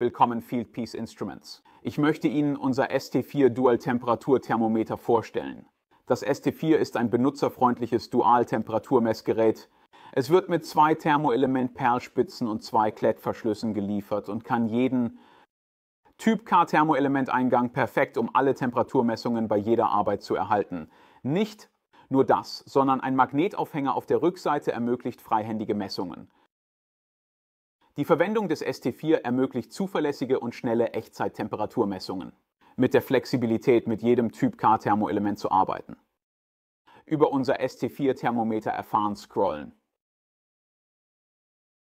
Willkommen Field Peace Instruments. Ich möchte Ihnen unser ST4 Dual-Temperatur-Thermometer vorstellen. Das ST4 ist ein benutzerfreundliches Dual-Temperaturmessgerät. Es wird mit zwei Thermoelement-Perlspitzen und zwei Klettverschlüssen geliefert und kann jeden Typ K-Thermoelementeingang perfekt, um alle Temperaturmessungen bei jeder Arbeit zu erhalten. Nicht nur das, sondern ein Magnetaufhänger auf der Rückseite ermöglicht freihändige Messungen. Die Verwendung des ST4 ermöglicht zuverlässige und schnelle Echtzeittemperaturmessungen, mit der Flexibilität, mit jedem Typ K-Thermoelement zu arbeiten. Über unser ST4-Thermometer erfahren scrollen.